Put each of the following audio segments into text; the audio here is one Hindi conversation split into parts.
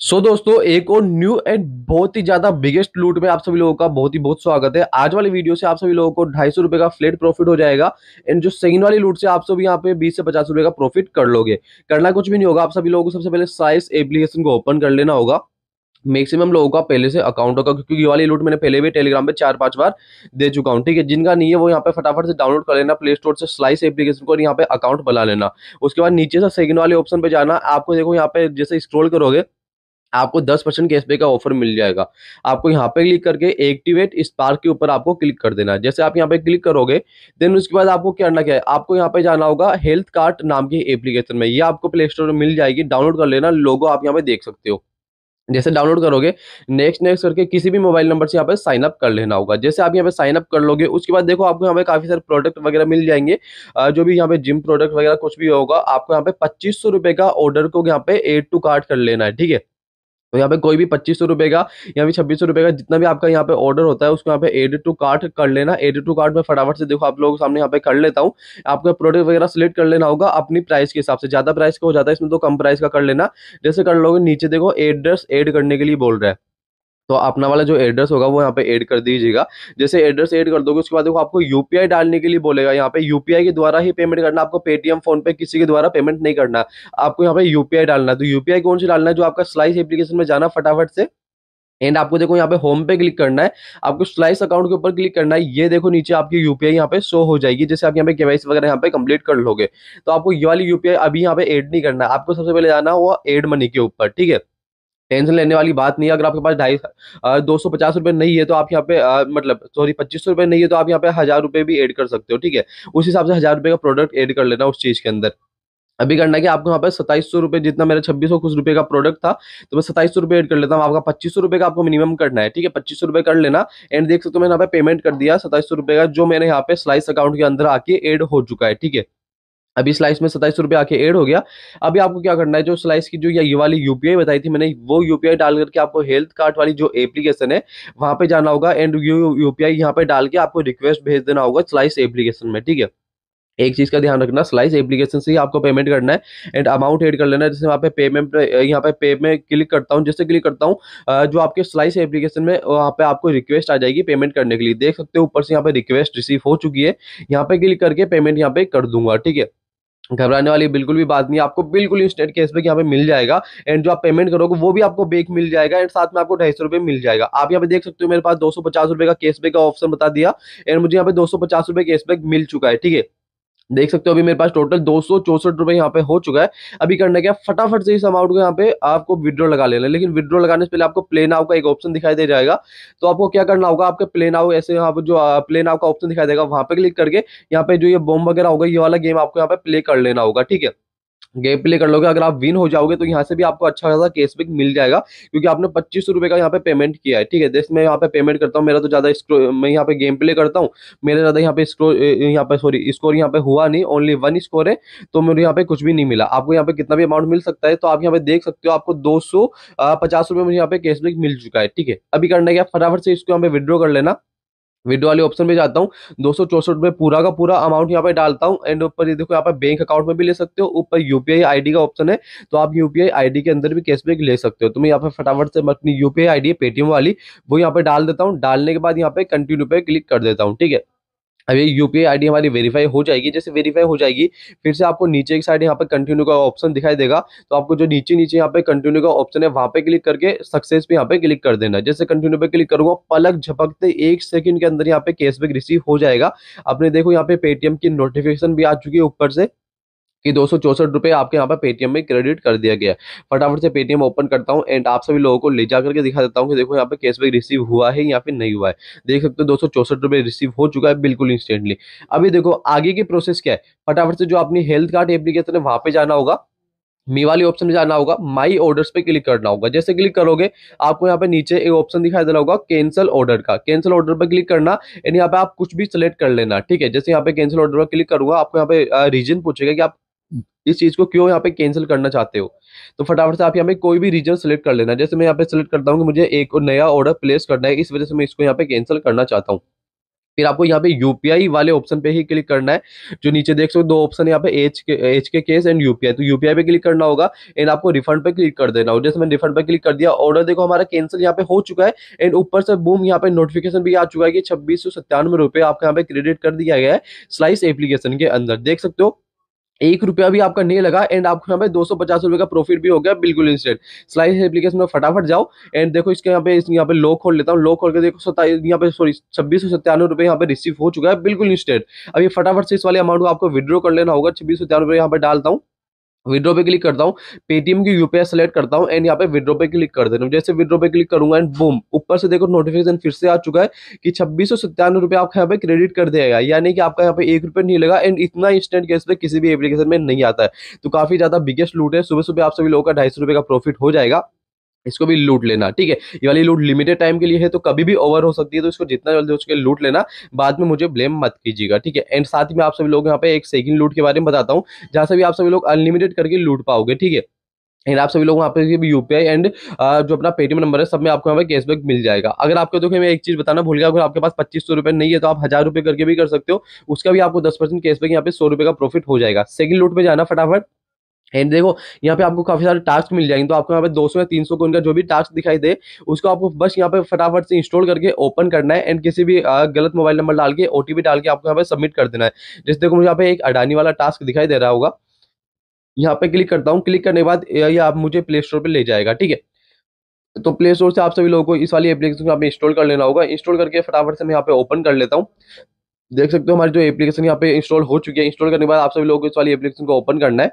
सो so, दोस्तों एक और न्यू एंड बहुत ही ज्यादा बिगेस्ट लूट में आप सभी लोगों का बहुत ही बहुत स्वागत है आज वाली वीडियो से आप सभी लोगों को ढाई सौ रुपए का फ्लेट प्रॉफिट हो जाएगा एंड जो सेकंड वाली लूट से आप सभी यहाँ पे बीस से पचास रुपए का प्रॉफिट कर लोगे करना कुछ भी नहीं होगा आप सभी लोगों को सबसे पहले साइस एप्लीकेशन को ओपन कर लेना होगा मैक्सिमम लोगों का पहले से अकाउंट होगा क्योंकि ये वाली लूट मैंने पहले भी टेलीग्राम पे चार पांच बार दे चुका हूँ ठीक है जिनका नहीं है वो यहाँ पे फटाफट से डाउनलोड कर लेना प्ले स्टोर से स्लाइस एप्लीकेशन को यहाँ पे अकाउंट बना लेना उसके बाद नीचे से सेकंड वाले ऑप्शन पे जाना आपको देखो यहाँ पे जैसे स्क्रोल करोगे आपको 10 परसेंट कैशबैक का ऑफर मिल जाएगा आपको यहाँ पे क्लिक करके एक्टिवेट इस पार्क के ऊपर आपको क्लिक कर देना है जैसे आप यहाँ पे क्लिक करोगे देन उसके बाद आपको करना क्या है आपको यहाँ पे जाना होगा हेल्थ कार्ट नाम की एप्लीकेशन में ये आपको प्ले स्टोर में मिल जाएगी डाउनलोड कर लेना लोगो आप यहाँ पे देख सकते हो जैसे डाउनलोड करोगे नेक्स्ट नेक्स्ट करके किसी भी मोबाइल नंबर से यहाँ पे साइन अप कर लेना होगा जैसे आप यहाँ पे साइन अप कर लोगे उसके बाद देखो आपको यहाँ पे काफी सारे प्रोडक्ट वगैरह मिल जाएंगे जो भी यहाँ पे जिम प्रोडक्ट वगैरह कुछ भी होगा आपको यहाँ पे पच्चीस सौ रुपए का ऑर्डर को यहाँ पे एड टू कार्ड कर लेना है ठीक है तो यहाँ पे कोई भी पच्चीस सौ रुपये का या भी छब्बीस सौ रुपये का जितना भी आपका यहाँ पे ऑर्डर होता है उसको यहाँ पे एड टू कार्ट कर लेना एड टू कार्ट में फटाफट से देखो आप लोगों के सामने यहाँ पे कर लेता हूँ आपका प्रोडक्ट वगैरह सेलेक्ट कर लेना होगा अपनी प्राइस के हिसाब से ज़्यादा प्राइस का हो जाता है इसमें तो कम प्राइस का कर लेना जैसे कर लोगे नीचे देखो एड्रेस एड करने के लिए बोल रहा है तो अपना वाला जो एड्रेस होगा वो यहाँ पे ऐड कर दीजिएगा जैसे एड्रेस ऐड कर दोगे उसके बाद देखो आपको यूपीआई डालने के लिए बोलेगा यहाँ पे यूपीआई के द्वारा ही पेमेंट करना आपको पेटीएम फोन पे किसी के द्वारा पेमेंट नहीं करना आपको यहाँ पे यूपीआई डालना है तो यूपीआई कौन सी डालना है जो आपका स्लाइस एप्लीकेशन में जाना फटाफट से एंड आपको देखो यहाँ पे होम पे क्लिक करना है आपको स्लाइस अकाउंट के ऊपर क्लिक करना है ये देखो नीचे आपकी यूपीआई यहाँ पे शो हो जाएगी जैसे आप यहाँ पे केवाईसी वगैरह यहाँ पे कंप्लीट कर लोगे तो आपको ये वाली यूपीआई अभी यहाँ पे ऐड नहीं करना है आपको सबसे पहले जाना हुआ एड मनी के ऊपर ठीक है टेंशन लेने वाली बात नहीं है अगर आपके पास ढाई दो सौ पचास रुपये नहीं है तो आप यहाँ पे मतलब सॉरी पच्चीस सौ रुपये नहीं है तो आप यहाँ पे हज़ार रुपये भी ऐड कर सकते हो ठीक है उस हिसाब से हज़ार रुपये का प्रोडक्ट ऐड कर लेना उस चीज़ के अंदर अभी करना है कि आपको यहाँ पे सताईस सौ रुपये जितना मेरा छब्बीस सौ कुछ रुपये का प्रोडक्ट था तो मैं सताईस सौ रुपये एड कर लेता हूँ आपका पच्चीस सौ रुपये का आपको मिनिमम करना है ठीक है पच्चीस सौ रुपये कर लेना एंड देख सकते हो मैंने यहाँ पे पेमेंट कर दिया सताईस सौ रुपये का जो मैंने यहाँ पे स्लाइस अकाउंट के अंदर आके एड हो चुका है ठीक है अभी स्लाइस में सताईस रुपये आके एड हो गया अभी आपको क्या करना है जो स्लाइस की जो ये वाली यूपीआई बताई थी मैंने वो यूपीआई डाल करके आपको हेल्थ कार्ड वाली जो एप्लीकेशन है वहाँ पे जाना होगा एंड यूपीआई यहाँ पे डाल के आपको रिक्वेस्ट भेज देना होगा स्लाइस एप्लीकेशन में ठीक है एक चीज़ का ध्यान रखना स्लाइस एप्लीकेशन से ही आपको पेमेंट करना है एंड अमाउंट ऐड कर लेना है जैसे वहाँ पे पेमेंट यहाँ पे पे में क्लिक करता हूँ जैसे क्लिक करता हूँ जो आपके स्लाइस एप्लीकेशन में वहाँ पे आपको रिक्वेस्ट आ जाएगी पेमेंट करने के लिए देख सकते हो ऊपर से यहाँ पे रिक्वेस्ट रिसीव हो चुकी है यहाँ पे क्लिक करके पेमेंट यहाँ पे कर दूंगा ठीक है घबराने वाली बिल्कुल भी बात नहीं आपको बिल्कुल इंस्टेंट कैश बैक यहाँ पे मिल जाएगा एंड जो आप पेमेंट करोगे वो भी आपको बैक मिल जाएगा एंड साथ में आपको ढाई सौ रुपये मिल जाएगा आप यहाँ पे देख सकते हो मेरे पास दो सौ पचास रुपये का कैशबैक का ऑप्शन बता दिया एंड मुझे यहाँ पे दो सौ पचास रुपये कैशबैक मिल चुका है ठीक है देख सकते हो अभी मेरे पास टोटल दो सौ चौसठ रुपए यहाँ पे हो चुका है अभी करना क्या फटाफट से इस अमाउंट को यहाँ पे आपको विड्रॉ लगा लेना लेकिन विड्रॉ लगाने से पहले आपको प्ले नाव का एक ऑप्शन दिखाई दे जाएगा तो आपको क्या करना होगा आपके प्ले नाव ऐसे यहाँ पर जो प्ले नाव का ऑप्शन दिखाई देगा वहाँ पे क्लिक करके यहाँ पे जो ये बॉम्ब वगैरह होगा ये वाला गेम आपको यहाँ पे प्ले कर लेना होगा ठीक है गेम प्ले कर लोगे अगर आप विन हो जाओगे तो यहाँ से भी आपको अच्छा खासा कैशबैक मिल जाएगा क्योंकि आपने पच्चीस सौ रुपये का यहाँ पे पेमेंट किया है ठीक है जैसे मैं यहाँ पे पेमेंट करता हूँ मेरा तो ज़्यादा मैं यहाँ पे गेम प्ले करता हूँ मेरा ज़्यादा यहाँ पे स्कोर यहाँ पे सॉरी स्कोर यहाँ पे हुआ नहीं ओनली वन स्कोर है तो मेरे यहाँ पे कुछ भी नहीं मिला आपको यहाँ पे कितना भी अमाउंट मिल सकता है तो आप यहाँ पे देख सकते हो आपको दो सौ मुझे यहाँ पे कैशबैक मिल चुका है ठीक है अभी करना क्या फटाफट से इसको यहाँ पे विड्रॉ कर लेना विड्रो वाले ऑप्शन में जाता हूँ दो सौ चौसठ में पूरा का पूरा अमाउंट यहाँ पे डालता हूँ एंड ऊपर ये देखो यहाँ पे बैंक अकाउंट में भी ले सकते हो ऊपर यूपीआई आईडी का ऑप्शन है तो आप यूपीआई आईडी के अंदर भी कैशबैक ले सकते हो तो मैं यहाँ पे फटाफट से अपनी यूपीआई आईडी पेटीएम वाली वो यहाँ पे डाल देता हूँ डालने के बाद यहाँ पे कंटिन्यू पे क्लिक कर देता हूँ ठीक है अभी यू यूपीआई आई हमारी वेरीफाई हो जाएगी जैसे वेरीफाई हो जाएगी फिर से आपको नीचे की साइड यहाँ पर कंटिन्यू का ऑप्शन दिखाई देगा तो आपको जो नीचे नीचे यहाँ पे कंटिन्यू का ऑप्शन है वहाँ पे क्लिक करके सक्सेस पे यहाँ पे क्लिक कर देना जैसे कंटिन्यू पे क्लिक करूंगा पलक झपकते एक सेकंड के अंदर यहाँ पे कैशबैक रिसीव हो जाएगा आपने देखो यहाँ पे पेटीएम की नोटिफिकेशन भी आ चुकी है ऊपर से कि दो सौ चौसठ रुपये आपके यहाँ पर पेटीएम में क्रेडिट कर दिया गया फटाफट से पेटीएम ओपन करता हूँ एंड आप सभी लोगों को ले जा करके दिखा देता हूँ कि देखो यहाँ पे कैशबैक रिसीव हुआ है या फिर नहीं हुआ है देख सकते हो दो सौ चौसठ रुपये रिसीव हो चुका है बिल्कुल इंस्टेंटली अभी देखो आगे की प्रोसेस क्या है फटाफट से जो अपनी हेल्थ कार्ड एप्लीकेशन है वहाँ पर जाना होगा मी वाली ऑप्शन में जाना होगा माई ऑर्डर्स पे क्लिक करना होगा जैसे क्लिक करोगे आपको यहाँ पे नीचे एक ऑप्शन दिखाई दे रहा होगा कैंसिल ऑर्डर का कैंसिल ऑर्डर पे क्लिक करना यानी यहाँ पे आप कुछ भी सिलेक्ट कर लेना ठीक है जैसे यहाँ पे कैंसिल ऑर्डर पर क्लिक करूंगा आपको यहाँ पे रीजन पूछेगा कि आप इस चीज़ को क्यों यहाँ पे कैंसिल करना चाहते हो तो फटाफट से आप यहाँ पे कोई भी रीजन सेलेक्ट कर लेना जैसे मैं यहाँ पे सेलेक्ट करता हूँ कि मुझे एक और नया ऑर्डर प्लेस करना है इस वजह से मैं इसको यहाँ पे कैंसिल करना चाहता हूँ फिर आपको यहाँ पे यूपीआई वाले ऑप्शन पे ही क्लिक करना है जो नीचे देख सकते हो दो ऑप्शन यहाँ पे H K H K case and UPI तो यूपीआई पे क्लिक करना होगा एंड आपको रिफंड पे क्लिक कर देना हो जैसे मैंने रिफंड पे क्लिक कर दिया ऑर्डर देखो हमारा कैंसिल यहाँ पे हो चुका है एंड ऊपर से बूम यहाँ पे नोटिफिकेशन भी आ चुका है कि छब्बीस सौ सत्तानवे रुपए आपको यहाँ पे क्रेडिट कर दिया गया है स्लाइस एप्लीकेशन के अंदर देख सकते हो एक रुपया भी आपका नहीं लगा एंड आपको यहाँ पे दो सौ पचास रुपये का प्रॉफिट भी हो गया बिल्कुल इंस्टेंट स्लाइस एप्लीकेशन में फटाफट जाओ एंड देखो इसके यहाँ पे इस यहाँ पे लो खोल लेता हूँ लो खोल के देखो सत्ता यहाँ पे सॉरी छब्बीस सौ सत्तानवे रुपये यहाँ पे रिसीव हो चुका है बिल्कुल इंस्टेंट अभी फटाफट से इस वाले अमाउंट को आपको विद्रॉ कर लेना होगा छब्बीस सौ रुपये यहाँ पे डालता हूँ विड्रो पे क्लिक करता हूँ पेटीएम की यूपीआई सेलेक्ट करता हूँ एंड यहाँ पे विड्रो पे क्लिक कर देना जैसे विड्रो पे क्लिक करूंगा एंड बूम ऊपर से देखो नोटिफिकेशन फिर से आ चुका है कि छब्बीस सौ सत्तानवे रुपये आपका यहाँ पे क्रेडिट कर देगा यानी कि आपका यहाँ पे एक रुपये नहीं लगा एंड इतना इंस्टेंट कैशबैक किसी भी एप्लीकेशन में नहीं आता है तो काफी ज्यादा बिगेस्ट लूट है सुबह सुबह आप सभी लोगों का ढाई सौ का प्रॉफिट हो जाएगा इसको भी लूट लेना ठीक है ये वाली लूट लिमिटेड टाइम के लिए है तो कभी भी ओवर हो सकती है तो इसको जितना जल्दी हो सके लूट लेना बाद में मुझे ब्लेम मत कीजिएगा ठीक है एंड साथ में आप सभी लोग यहाँ पे एक सेकंड लूट के बारे में बताता हूँ जहाँ से भी आप सभी लोग अनलिमिटेड करके लूट पाओगे ठीक है एंड आप सभी लोग वहाँ पे भी यूपीआई एंड जो अपना पेटीएम नंबर है सब में आपको यहाँ पे कैशबैक मिल जाएगा अगर आपको देखिए मैं एक चीज बताना भूल गया अगर आपके पास पच्चीस सौ रुपये नहीं है तो आप हज़ार रुपये करके भी कर सकते हो उसका भी आपको दस परसेंट कैशबैक यहाँ पे सौ रुपये का प्रॉफिट हो जाएगा सेकंड लूट पर जाना फटाफट एंड देखो यहाँ पे आपको काफी सारे टास्क मिल जाएंगे तो आपको यहाँ पे 200 या 300 को उनका जो भी टास्क दिखाई दे उसको आपको बस यहाँ पे फटाफट से इंस्टॉल करके ओपन करना है एंड किसी भी गलत मोबाइल नंबर डाल के ओटीपी डाल के आपको यहाँ पे सबमिट कर देना है जैसे देखो मुझे यहाँ पे एक अडानी वाला टास्क दिखाई दे रहा होगा यहाँ पे क्लिक करता हूँ क्लिक करने के बाद ये आप मुझे प्ले स्टोर पर ले जाएगा ठीक है तो प्ले स्टोर से आप सभी लोगों को इस वाली एप्लीकेशन को आप इंस्टॉल कर लेना होगा इंस्टॉल करके फटाफट से मैं यहाँ पे ओपन कर लेता हूँ देख सकते हो हमारी जो एप्लीकेशन यहाँ पे इंस्टॉल हो चुकी है इंस्टॉल करने के बाद आप सभी लोगों को इस वाली एप्लीकेशन को ओपन करना है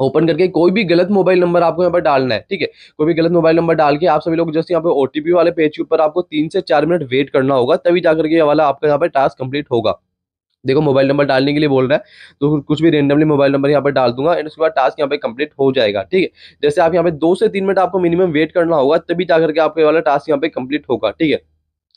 ओपन करके कोई भी गलत मोबाइल नंबर आपको यहाँ पर डालना है ठीक है कोई भी गलत मोबाइल नंबर डाल के आप सभी लोग जस्ट यहाँ पे ओटीपी वाले पेज के ऊपर आपको तीन से चार मिनट वेट करना होगा तभी जाकर के वाला आपका यहाँ पर टास्क कंप्लीट होगा देखो मोबाइल नंबर डालने के लिए बोल रहा है तो कुछ भी रेंडमली मोबाइल नंबर यहाँ पर डाल दूंगा एंड उसके बाद टास्क यहाँ पे कंप्लीट हो जाएगा ठीक है जैसे आप यहाँ पे दो से तीन मिनट आपको मिनिमम वेट करना होगा तभी जाकर के आपका वाला टास्क यहाँ पे कंप्लीट होगा ठीक है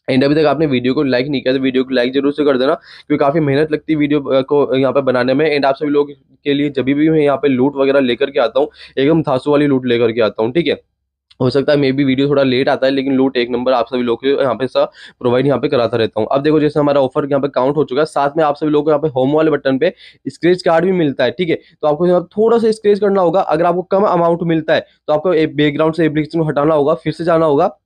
एंड अभी तक आपने वीडियो को लाइक नहीं किया तो वीडियो को लाइक जरूर से कर देना क्योंकि काफ़ी मेहनत लगती है वीडियो को यहाँ पे बनाने में एंड आप सभी लोग के लिए जब भी मैं यहाँ पे लूट वगैरह लेकर के आता हूँ एकदम धांसू वाली लूट लेकर के आता हूँ ठीक है हो सकता है मे बी वीडियो थोड़ा लेट आता है लेकिन लूट एक नंबर आप सभी लोग यहाँ पे सा प्रोवाइड यहाँ पे कराता रहता हूँ अब देखो जैसे हमारा ऑफर यहाँ पे काउंट हो चुका है साथ में आप सभी लोग यहाँ पे होम वाले बटन पे स्क्रेच कार्ड भी मिलता है ठीक है तो आपको यहाँ थोड़ा सा स्क्रेच करना होगा अगर आपको कम अमाउंट मिलता है तो आपको बैकग्राउंड से एप्लीकेशन को हटाना होगा फिर से जाना होगा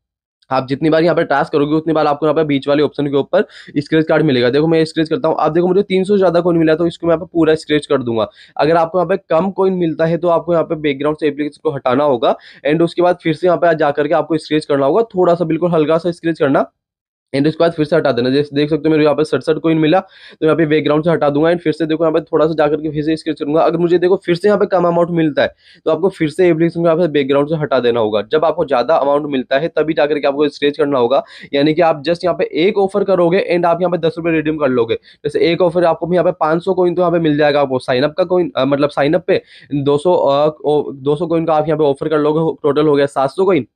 आप जितनी बार यहाँ पर टास्क करोगे उतनी बार आपको यहाँ पर बीच वाले ऑप्शन के ऊपर स्क्रेच कार्ड मिलेगा देखो मैं स्क्रेच करता हूँ आप देखो मुझे 300 सौ ज्यादा कोइन मिला तो इसको मैं यहाँ पर पूरा स्क्रेच कर दूंगा अगर आपको यहाँ पे कम कोइन मिलता है तो आपको यहाँ पे बैकग्राउंड से एप्लीकेशन को हटाना होगा एंड उसके बाद फिर से यहाँ पे जाकर के आपको स्क्रेच करना होगा थोड़ा सा बिल्कुल हल्का सा स्क्रेच करना एंड उसके बाद फिर से हटा देना जैसे देख सकते हो मेरे यहाँ पर सड़सठ कोइन मिला तो यहाँ पे बैकग्राउंड से हटा दूंगा एंड फिर से देखो यहाँ पे थोड़ा सा जाकर के फिर से स्क्रेच करूंगा अगर मुझे देखो फिर से यहाँ पे कम अमाउंट मिलता है तो आपको फिर से एप्लीकेशन को यहाँ पे बैकग्राउंड से हटा देना होगा जब आपको ज्यादा अमाउंट मिलता है तभी जाकर के आपको स्क्रेच करना होगा यानी कि आप जस्ट यहाँ पे एक ऑफर करोगे एंड आप यहाँ पे दस रुपये रिडीम कर लोगे जैसे एक ऑफर आपको यहाँ पे पाँच सौ तो यहाँ पे मिल जाएगा आपको साइनअप का कोइन मतलब साइनअप पे दो सौ कोइन का आप यहाँ पे ऑफर कर लोगे टोटल हो गया सात सौ कोइन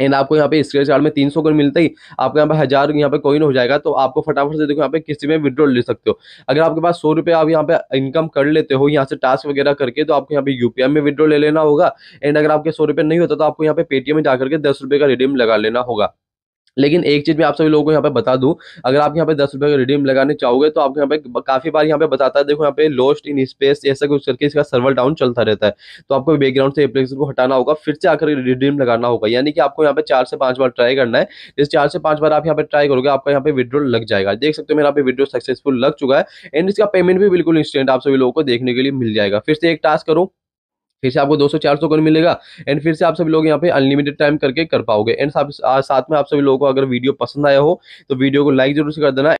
एंड आपको यहाँ पे स्क्रेच कार्ड में तीन सौ कॉइन मिलते ही आपके यहाँ पे हज़ार यहाँ पे कोइन हो जाएगा तो आपको फटाफट से देखो यहाँ पे किसी में विड्रॉल ले सकते हो अगर आपके पास सौ रुपये आप यहाँ पे इनकम कर लेते हो यहाँ से टास्क वगैरह करके तो आपको यहाँ पे यूपीआई में विड्रॉल ले लेना होगा एंड अगर आपके सौ रुपये नहीं होता तो आपको यहाँ पे पेटीएम में जाकर के दस रुपये का रिडीम लगा लेना होगा लेकिन एक चीज़ मैं आप सभी लोगों को यहाँ पे बता दूं अगर आप यहाँ पे दस रुपये का रिडीम लगाने चाहोगे तो आपको यहाँ पे काफ़ी बार यहाँ पे बताता है देखो यहाँ पे लोस्ट इन स्पेस ऐसा कुछ करके इसका सर्वर डाउन चलता रहता है तो आपको बैकग्राउंड से एप्लीकेशन को हटाना होगा फिर से आकर रिडीम लगाना होगा यानी कि आपको यहाँ पे चार से पांच बार ट्राई करना है इस चार से पांच बार आप यहाँ पे ट्राई करोगे आपको यहाँ पे विड्रो लग जाएगा देख सकते हो मेरा पे विड्रो सक्सेसफुल लग चुका है एंड इसका पेमेंट भी बिल्कुल इंस्टेंट आप सभी लोगों को देखने के लिए मिल जाएगा फिर से एक टास्क करूँ फिर से आपको 200 400 कॉइन मिलेगा एंड फिर से आप सभी लोग यहाँ पे अनलिमिटेड टाइम करके कर पाओगे एंड साथ में आप सभी लोगों को अगर वीडियो पसंद आया हो तो वीडियो को लाइक जरूर से कर देना